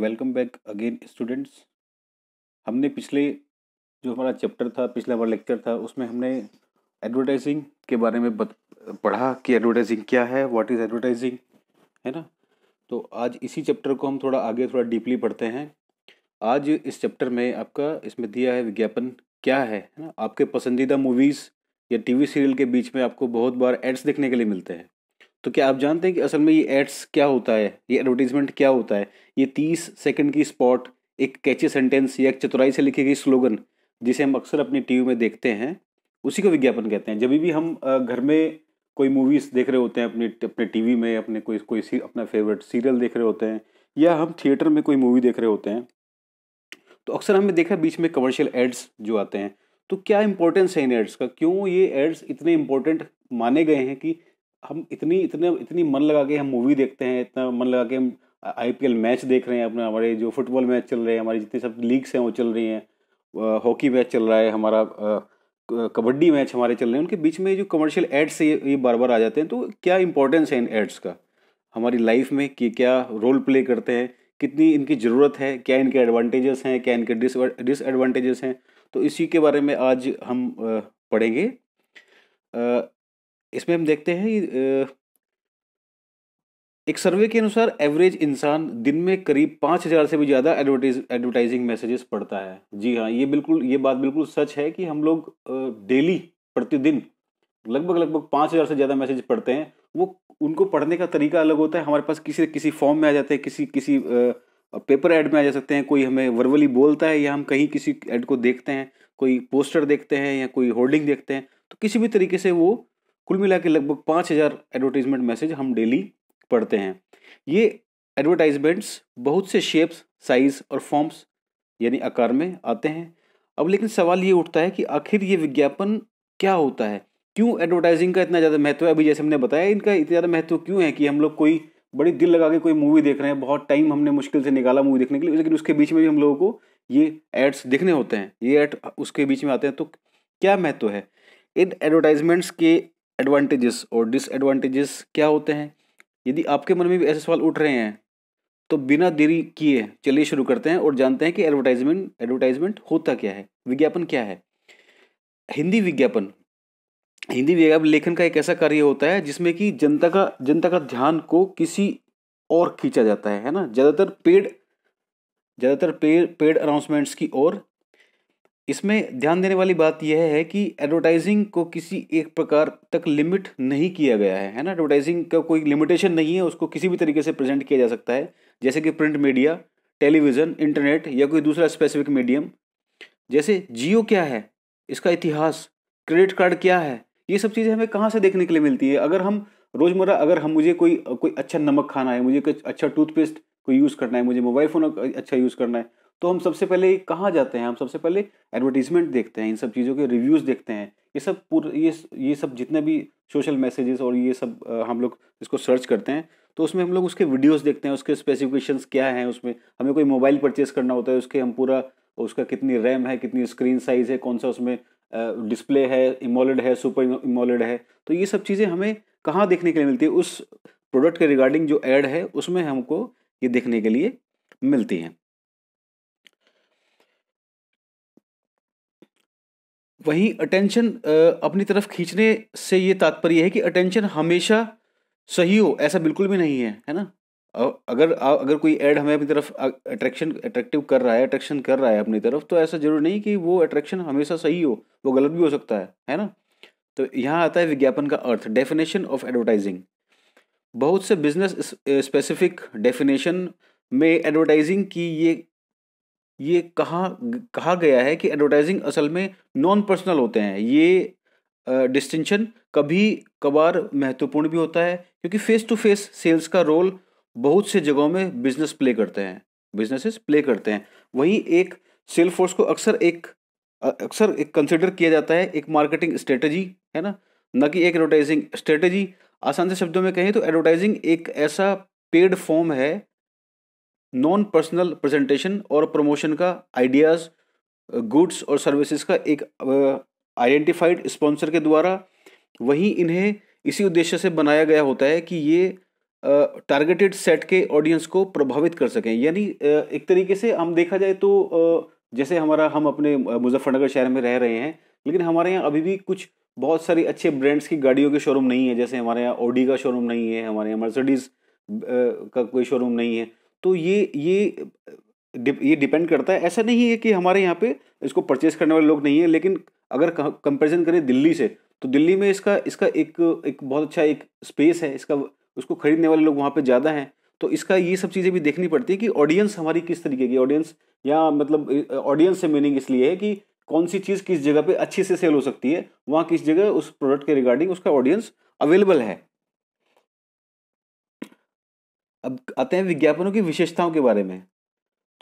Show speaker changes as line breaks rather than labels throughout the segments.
welcome back again students हमने पिछले जो हमारा चैप्टर था पिछला हमारा लेक्चर था उसमें हमने एडवर्टाइजिंग के बारे में बत, पढ़ा कि एडवर्टाइजिंग क्या है व्हाट इज़ एडवर्टाइजिंग है ना तो आज इसी चैप्टर को हम थोड़ा आगे थोड़ा डीपली पढ़ते हैं आज इस चैप्टर में आपका इसमें दिया है विज्ञापन क्या है है ना आपके पसंदीदा मूवीज़ या टी सीरियल के बीच में आपको बहुत बार एड्स देखने के लिए मिलते हैं तो क्या आप जानते हैं कि असल में ये एड्स क्या होता है ये एडवर्टीजमेंट क्या होता है ये तीस सेकेंड की स्पॉट एक कैची सेंटेंस या एक चतुराई से लिखी गई स्लोगन जिसे हम अक्सर अपनी टीवी में देखते हैं उसी को विज्ञापन कहते हैं जब भी हम घर में कोई मूवीज़ देख रहे होते हैं अपने अपने टीवी में अपने कोई कोई सी अपना फेवरेट सीरियल देख रहे होते हैं या हम थिएटर में कोई मूवी देख रहे होते हैं तो अक्सर हमें देखा बीच में कमर्शियल एड्स जो आते हैं तो क्या इंपॉर्टेंस है इन एड्स का क्यों ये एड्स इतने इम्पोर्टेंट माने गए हैं कि हम इतनी इतने इतनी मन लगा के हम मूवी देखते हैं इतना मन लगा के हम आईपीएल मैच देख रहे हैं अपने हमारे जो फुटबॉल मैच चल रहे हैं हमारी जितनी सब लीग्स हैं वो चल रही हैं हॉकी मैच चल रहा है हमारा कबड्डी मैच हमारे चल रहे हैं उनके बीच में जो कमर्शियल एड्स ये ये बार बार आ जाते हैं तो क्या इंपॉर्टेंस है इन एड्स का हमारी लाइफ में कि क्या रोल प्ले करते हैं कितनी इनकी ज़रूरत है क्या इनके एडवांटेजेस हैं क्या इनके डिस डिसएडवांटेजेस हैं तो इसी के बारे में आज हम पढ़ेंगे इसमें हम देखते हैं एक सर्वे के अनुसार एवरेज इंसान दिन में करीब पाँच हज़ार से भी ज़्यादा एडवर्टीज एडवर्टाइजिंग मैसेजेस पढ़ता है जी हाँ ये बिल्कुल ये बात बिल्कुल सच है कि हम लोग डेली प्रतिदिन लगभग लगभग पाँच हज़ार से ज़्यादा मैसेज पढ़ते हैं वो उनको पढ़ने का तरीका अलग होता है हमारे पास किसी किसी फॉर्म में आ जाते हैं किसी किसी पेपर एड में आ जा सकते हैं कोई हमें वर्वली बोलता है या हम कहीं किसी एड को देखते हैं कोई पोस्टर देखते हैं या कोई होर्डिंग देखते हैं तो किसी भी तरीके से वो कुल मिला के लगभग पाँच हज़ार एडवर्टीजमेंट मैसेज हम डेली पढ़ते हैं ये एडवर्टाइजमेंट्स बहुत से शेप्स साइज और फॉर्म्स यानी आकार में आते हैं अब लेकिन सवाल ये उठता है कि आखिर ये विज्ञापन क्या होता है क्यों एडवर्टाइजिंग का इतना ज़्यादा महत्व है अभी जैसे हमने बताया इनका इतना ज़्यादा महत्व क्यों है कि हम लोग कोई बड़ी दिल लगा के कोई मूवी देख रहे हैं बहुत टाइम हमने मुश्किल से निकाला मूवी देखने के लिए लेकिन उसके बीच में भी हम लोगों को ये एड्स देखने होते हैं ये एड उसके बीच में आते हैं तो क्या महत्व है इन एडवर्टाइजमेंट्स के एडवांटेजेस और डिसएडवांटेजेस क्या होते हैं यदि आपके मन में भी ऐसे सवाल उठ रहे हैं तो बिना देरी किए चलिए शुरू करते हैं और जानते हैं कि एडवर्टाइजमेंट एडवर्टाइजमेंट होता क्या है विज्ञापन क्या है हिंदी विज्ञापन हिंदी विज्ञापन लेखन का एक ऐसा कार्य होता है जिसमें कि जनता का जनता का ध्यान को किसी और खींचा जाता है है ना ज़्यादातर पेड ज़्यादातर पेड पेड अनाउंसमेंट्स की ओर इसमें ध्यान देने वाली बात यह है कि एडवर्टाइजिंग को किसी एक प्रकार तक लिमिट नहीं किया गया है है ना एडवर्टाइजिंग का कोई लिमिटेशन नहीं है उसको किसी भी तरीके से प्रेजेंट किया जा सकता है जैसे कि प्रिंट मीडिया टेलीविज़न इंटरनेट या कोई दूसरा स्पेसिफिक मीडियम जैसे जियो क्या है इसका इतिहास क्रेडिट कार्ड क्या है ये सब चीज़ें हमें कहाँ से देखने के लिए मिलती है अगर हम रोज़मर्रा अगर हम मुझे कोई कोई अच्छा नमक खाना है मुझे कुछ अच्छा टूथपेस्ट को यूज़ करना है मुझे मोबाइल फ़ोन अच्छा यूज़ करना है तो हम सबसे पहले कहाँ जाते हैं हम सबसे पहले एडवर्टीजमेंट देखते हैं इन सब चीज़ों के रिव्यूज़ देखते हैं ये सब पूरा ये ये सब जितने भी सोशल मैसेजेस और ये सब हम लोग इसको सर्च करते हैं तो उसमें हम लोग उसके वीडियोस देखते हैं उसके स्पेसिफिकेशंस क्या हैं उसमें हमें कोई मोबाइल परचेज करना होता है उसके हम पूरा उसका कितनी रैम है कितनी स्क्रीन साइज़ है कौन सा उसमें डिस्प्ले है इमोलेड है सुपर इमोलेड है तो ये सब चीज़ें हमें कहाँ देखने के लिए मिलती है उस प्रोडक्ट के रिगार्डिंग जो एड है उसमें हमको ये देखने के लिए मिलती हैं वहीं अटेंशन अपनी तरफ खींचने से ये तात्पर्य है कि अटेंशन हमेशा सही हो ऐसा बिल्कुल भी नहीं है है ना अगर अगर कोई ऐड हमें अपनी तरफ अट्रैक्शन अट्रैक्टिव कर रहा है अट्रैक्शन कर रहा है अपनी तरफ तो ऐसा जरूर नहीं कि वो अट्रैक्शन हमेशा सही हो वो गलत भी हो सकता है है ना तो यहाँ आता है विज्ञापन का अर्थ डेफिनेशन ऑफ एडवर्टाइजिंग बहुत से बिजनेस स्पेसिफिक डेफिनेशन में एडवर्टाइजिंग की ये ये कहा कहा गया है कि एडवर्टाइजिंग असल में नॉन पर्सनल होते हैं ये डिस्टिंक्शन कभी कभार महत्वपूर्ण भी होता है क्योंकि फेस टू फेस सेल्स का रोल बहुत से जगहों में बिजनेस प्ले करते हैं बिजनेसेस प्ले करते हैं वहीं एक सेल फोर्स को अक्सर एक अक्सर एक कंसिडर किया जाता है एक मार्केटिंग स्ट्रेटजी है ना न कि एक एडवर्टाइजिंग स्ट्रेटजी आसान से शब्दों में कहें तो एडवर्टाइजिंग एक ऐसा पेड फॉर्म है नॉन पर्सनल प्रेजेंटेशन और प्रमोशन का आइडियाज़ गुड्स और सर्विसेज का एक आइडेंटिफाइड स्पॉन्सर के द्वारा वहीं इन्हें इसी उद्देश्य से बनाया गया होता है कि ये टारगेटेड सेट के ऑडियंस को प्रभावित कर सकें यानी एक तरीके से हम देखा जाए तो जैसे हमारा हम अपने मुजफ्फरनगर शहर में रह रहे हैं लेकिन हमारे यहाँ अभी भी कुछ बहुत सारी अच्छे ब्रांड्स की गाड़ियों के शोरूम नहीं है जैसे हमारे यहाँ ओडी का शोरूम नहीं है हमारे यहाँ मर्सडीज़ का कोई शोरूम नहीं है तो ये ये ये डिपेंड करता है ऐसा नहीं है कि हमारे यहाँ पे इसको परचेज करने वाले लोग नहीं है लेकिन अगर कंपेरिजन करें दिल्ली से तो दिल्ली में इसका इसका एक एक बहुत अच्छा एक स्पेस है इसका उसको खरीदने वाले लोग वहाँ पे ज़्यादा हैं तो इसका ये सब चीज़ें भी देखनी पड़ती है कि ऑडियंस हमारी किस तरीके की ऑडियंस या मतलब ऑडियंस से मीनिंग इसलिए है कि कौन सी चीज़ किस जगह पे अच्छे से सेल हो सकती है वहाँ किस जगह उस प्रोडक्ट के रिगार्डिंग उसका ऑडियंस अवेलेबल है अब आते हैं विज्ञापनों की विशेषताओं के बारे में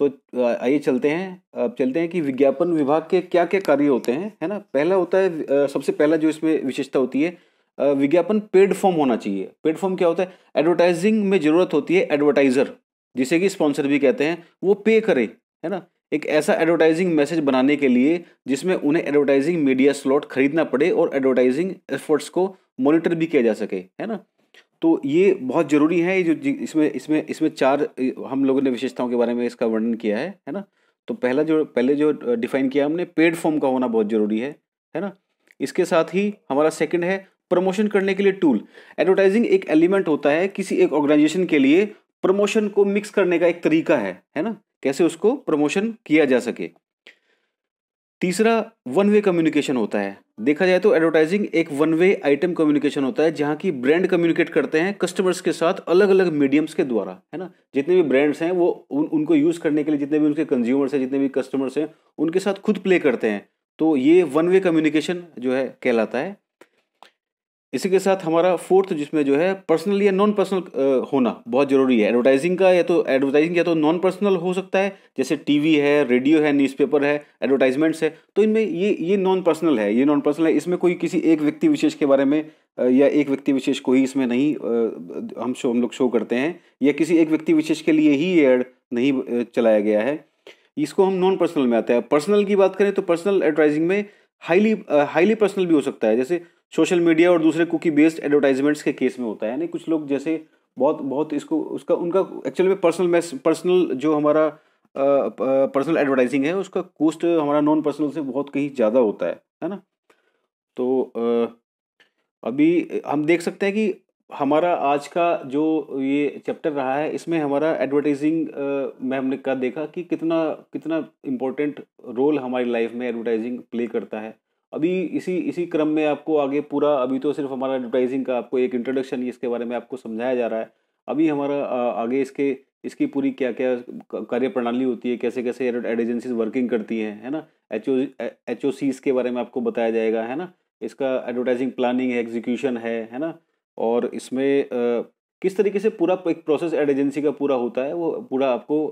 तो आइए चलते हैं अब चलते हैं कि विज्ञापन विभाग के क्या क्या कार्य होते हैं है ना पहला होता है सबसे पहला जो इसमें विशेषता होती है विज्ञापन पेड फॉर्म होना चाहिए पेड फॉर्म क्या होता है एडवर्टाइजिंग में ज़रूरत होती है एडवर्टाइज़र जिसे कि स्पॉन्सर भी कहते हैं वो पे करे है ना एक ऐसा एडवर्टाइजिंग मैसेज बनाने के लिए जिसमें उन्हें एडवर्टाइजिंग मीडिया स्लॉट खरीदना पड़े और एडवर्टाइजिंग एफर्ट्स को मॉनिटर भी किया जा सके है ना तो ये बहुत ज़रूरी है ये जो इसमें इसमें इसमें चार हम लोगों ने विशेषताओं के बारे में इसका वर्णन किया है है ना तो पहला जो पहले जो डिफाइन किया हमने पेड फॉर्म का होना बहुत ज़रूरी है है ना इसके साथ ही हमारा सेकंड है प्रमोशन करने के लिए टूल एडवर्टाइजिंग एक एलिमेंट होता है किसी एक ऑर्गेनाइजेशन के लिए प्रमोशन को मिक्स करने का एक तरीका है है ना कैसे उसको प्रमोशन किया जा सके तीसरा वन वे कम्युनिकेशन होता है देखा जाए तो एडवर्टाइजिंग एक वन वे आइटम कम्युनिकेशन होता है जहाँ की ब्रांड कम्युनिकेट करते हैं कस्टमर्स के साथ अलग अलग मीडियम्स के द्वारा है ना जितने भी ब्रांड्स हैं वो उन, उनको यूज़ करने के लिए जितने भी उनके कंज्यूमर्स हैं जितने भी कस्टमर्स हैं उनके साथ खुद प्ले करते हैं तो ये वन वे कम्युनिकेशन जो है कहलाता है इसी के साथ हमारा फोर्थ जिसमें जो है पर्सनल या नॉन पर्सनल होना बहुत ज़रूरी है एडवर्टाइजिंग का या तो एडवर्टाइजिंग या तो नॉन पर्सनल हो सकता है जैसे टीवी है रेडियो है न्यूज़पेपर है एडवर्टाइजमेंट्स है तो इनमें ये ये नॉन पर्सनल है ये नॉन पर्सनल है इसमें कोई किसी एक व्यक्ति विशेष के बारे में या एक व्यक्ति विशेष को ही इसमें नहीं हम शो हम लोग शो करते हैं या किसी एक व्यक्ति विशेष के लिए ही एड नहीं चलाया गया है इसको हम नॉन पर्सनल में आते हैं पर्सनल की बात करें तो पर्सनल एडवर्टाइजिंग में हाईली हाईली पर्सनल भी हो सकता है जैसे सोशल मीडिया और दूसरे कुकी बेस्ड एडवर्टाइजमेंट्स के केस में होता है यानी कुछ लोग जैसे बहुत बहुत इसको उसका उनका एक्चुअली में पर्सनल मैस पर्सनल जो हमारा पर्सनल एडवर्टाइजिंग है उसका कोस्ट हमारा नॉन पर्सनल से बहुत कहीं ज़्यादा होता है है ना तो आ, अभी हम देख सकते हैं कि हमारा आज का जो ये चैप्टर रहा है इसमें हमारा एडवर्टाइजिंग में हमने कहा देखा कि कितना कितना इम्पोर्टेंट रोल हमारी लाइफ में एडवर्टाइजिंग प्ले करता है अभी इसी इसी क्रम में आपको आगे पूरा अभी तो सिर्फ हमारा एडवर्टाइजिंग का आपको एक इंट्रोडक्शन इसके बारे में आपको समझाया जा रहा है अभी हमारा आगे इसके इसकी पूरी क्या क्या कार्य प्रणाली होती है कैसे कैसे एड एजेंसीज वर्किंग करती हैं है ना एच ओ एच ओ सीज के बारे में आपको बताया जाएगा है ना इसका एडवर्टाइजिंग प्लानिंग है एग्जीक्यूशन है है ना और इसमें आ, किस तरीके से पूरा एक प्रोसेस एड एजेंसी का पूरा होता है वो पूरा आपको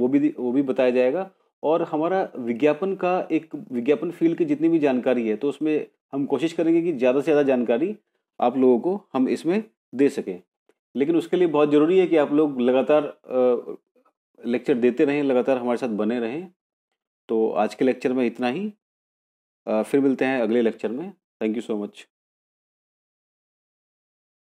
वो भी वो भी बताया जाएगा और हमारा विज्ञापन का एक विज्ञापन फील्ड की जितनी भी जानकारी है तो उसमें हम कोशिश करेंगे कि ज़्यादा से ज़्यादा जानकारी आप लोगों को हम इसमें दे सकें लेकिन उसके लिए बहुत ज़रूरी है कि आप लोग लगातार लेक्चर देते रहें लगातार हमारे साथ बने रहें तो आज के लेक्चर में इतना ही फिर मिलते हैं अगले लेक्चर में थैंक यू सो मच